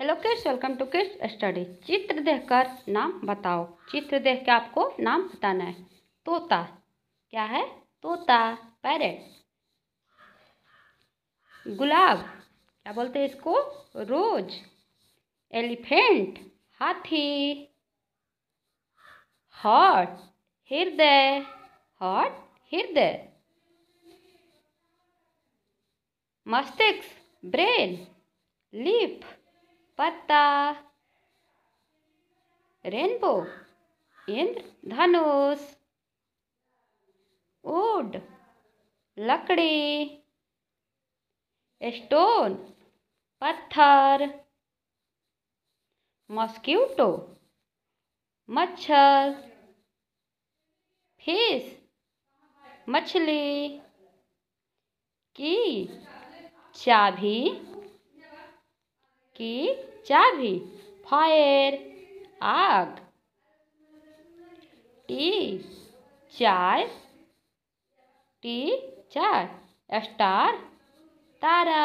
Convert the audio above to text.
hello kids welcome to kids study चित्र देखकर नाम बताओ चित्र देख के आपको नाम बताना है तोता क्या है तोता पैरेट गुलाब क्या बोलते हैं इसको रोज एलिफेंट हाथी हॉट हृदय हॉट हृदय मस्तिष्क ब्रेन लिप पत्ता रेनबो इंद्र धनुष उड लकड़ी स्टोन पत्थर मॉस्क्यूटो मच्छर फिश मछली की चाबी की चाबी फायर आग टी चाय टी चार स्टार तारा